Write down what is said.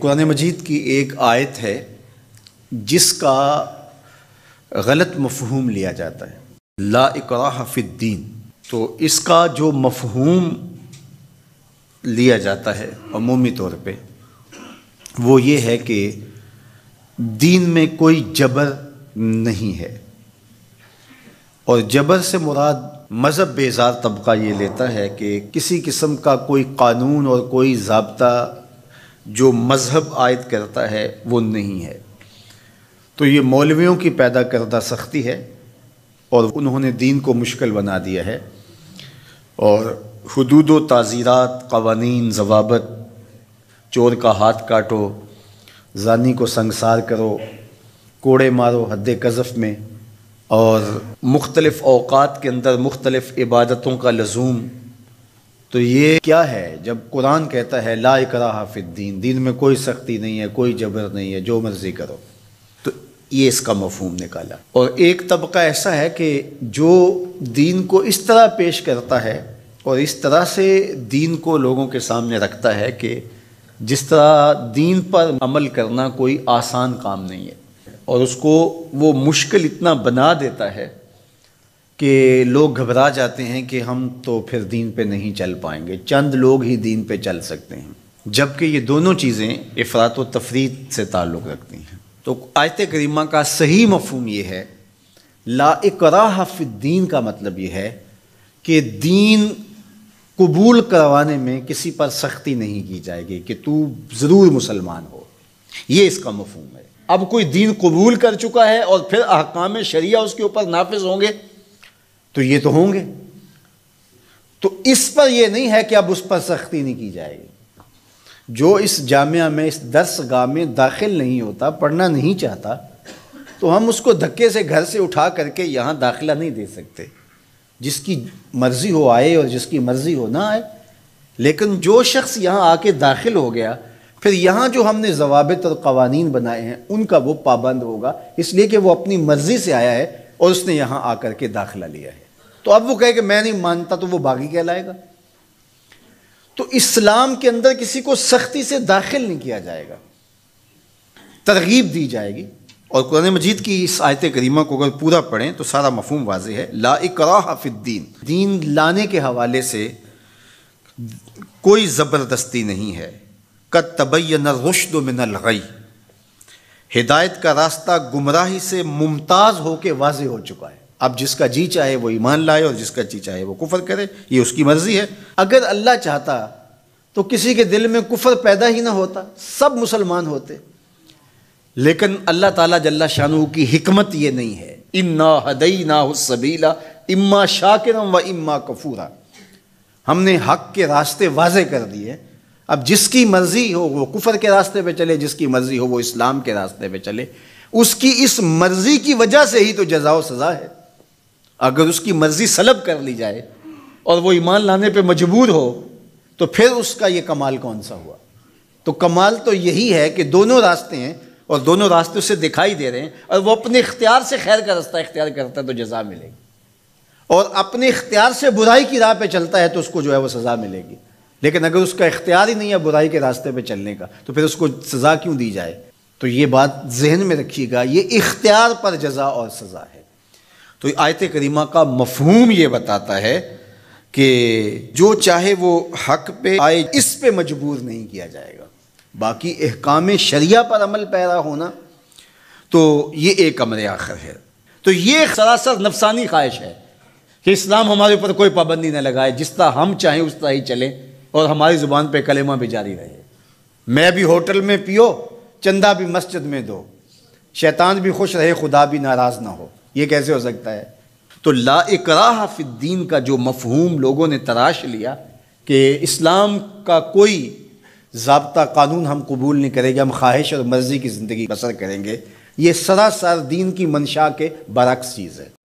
कुरान मजीद की एक आयत है जिसका गलत मफहूम लिया जाता है ला इकराफ़ीन तो इसका जो मफहूम लिया जाता है अमूमी तौर पे वो ये है कि दीन में कोई जबर नहीं है और जबर से मुराद मज़हब बेजार तबका ये लेता है कि किसी किस्म का कोई कानून और कोई जबता जो मज़हब आयद करता है वो नहीं है तो ये मौलवियों की पैदा करदा सख्ती है और उन्होंने दीन को मुश्किल बना दिया है और हदूद ताज़ीरत कवानीन जवाबत चोर का हाथ काटो जानी को संगसार करो कोड़े मारो हद कज़फ़ में और मुख्तलफ़ अवकात के अंदर मुख्तलफ़ इबादतों का लजूम तो ये क्या है जब कुरान कहता है ला करा हाफिद्दीन दीन में कोई सख्ती नहीं है कोई जबर नहीं है जो मर्ज़ी करो तो ये इसका मफहम निकाला और एक तबका ऐसा है कि जो दीन को इस तरह पेश करता है और इस तरह से दीन को लोगों के सामने रखता है कि जिस तरह दीन पर अमल करना कोई आसान काम नहीं है और उसको वो मुश्किल इतना बना देता है कि लोग घबरा जाते हैं कि हम तो फिर दीन पे नहीं चल पाएंगे चंद लोग ही दीन पे चल सकते हैं जबकि ये दोनों चीज़ें अफरात व तफरीत से ताल्लुक़ रखती हैं तो आयत करीमा का सही मफहम यह है दीन का मतलब ये है कि दीन कबूल करवाने में किसी पर सख्ती नहीं की जाएगी कि तू ज़रूर मुसलमान हो ये इसका मफहम है अब कोई दीन कबूल कर चुका है और फिर अहकाम शरिया उसके ऊपर नाफिज होंगे तो ये तो होंगे तो इस पर यह नहीं है कि अब उस पर सख्ती नहीं की जाएगी जो इस जामिया में इस दस गांव में दाखिल नहीं होता पढ़ना नहीं चाहता तो हम उसको धक्के से घर से उठा करके यहाँ दाखिला नहीं दे सकते जिसकी मर्ज़ी हो आए और जिसकी मर्ज़ी हो ना आए लेकिन जो शख्स यहाँ आके दाखिल हो गया फिर यहाँ जो हमने जवाबत और कवानीन बनाए हैं उनका वो पाबंद होगा इसलिए कि वो अपनी मर्ज़ी से आया है और उसने यहां आकर के दाखिला लिया है तो अब वो कहे कि मैं नहीं मानता तो वो बागी कहलाएगा तो इस्लाम के अंदर किसी को सख्ती से दाखिल नहीं किया जाएगा तरगीब दी जाएगी और कुरान मजीद की इस आयत करीमा को अगर पूरा पढ़ें तो सारा मफहम वाज है ला इकरा हाफिद्दीन दीन लाने के हवाले से कोई ज़बरदस्ती नहीं है कद तबैन रुशद में न लगाई हिदायत का रास्ता गुमराही से मुमताज़ होकर वाज हो चुका है अब जिसका जी चाहे वो ईमान लाए और जिसका जी चाहे वो कुफर करे ये उसकी मर्ज़ी है अगर अल्लाह चाहता तो किसी के दिल में कुफर पैदा ही ना होता सब मुसलमान होते लेकिन अल्लाह ताला जल्ला शाहू की हिकमत ये नहीं है इन्ना हदई ना सबीला इम्मा शाकिरम व इम्मा कफूरा हमने हक के रास्ते वाजे कर दिए अब जिसकी मर्जी हो वो कुफर के रास्ते पे चले जिसकी मर्जी हो वो इस्लाम के रास्ते पे चले उसकी इस मर्जी की वजह से ही तो जजाओ सज़ा है अगर उसकी मर्जी सलब कर ली जाए और वो ईमान लाने पे मजबूर हो तो फिर उसका ये कमाल कौन सा हुआ तो कमाल तो यही है कि दोनों रास्ते हैं और दोनों रास्ते उसे दिखाई दे रहे हैं और वो अपने इख्तियार से खैर का रास्ता इख्तियार करता है तो जजा मिलेगी और अपने इख्तियार से बुराई की राह पे चलता है तो उसको जो है वो सज़ा मिलेगी लेकिन अगर उसका इख्तियार ही नहीं है बुराई के रास्ते पर चलने का तो फिर उसको सज़ा क्यों दी जाए तो ये बात जहन में रखिएगा ये इख्तियार पर जजा और सज़ा है तो आयत करीमा का मफहूम ये बताता है कि जो चाहे वो हक पे आए इस पे मजबूर नहीं किया जाएगा बाकी अहकाम शरिया पर अमल पैरा होना तो ये एक अमर आखिर है तो ये सरासर नफसानी ख्वाहिश है कि इस्लाम हमारे ऊपर कोई पाबंदी ना लगाए जिस तरह हम चाहें उस तरह ही चलें और हमारी ज़ुबान पे कलेमा भी जारी रहे मैं भी होटल में पियो चंदा भी मस्जिद में दो शैतान भी खुश रहे खुदा भी नाराज़ ना हो ये कैसे हो सकता है तो ला इकरा फिद्दीन का जो मफहूम लोगों ने तराश लिया कि इस्लाम का कोई जबता कानून हम कबूल नहीं करेंगे हम ख्वाहिश और मर्ज़ी की ज़िंदगी बसर करेंगे ये सरासर दीन की मंशा के बरक्स चीज़ है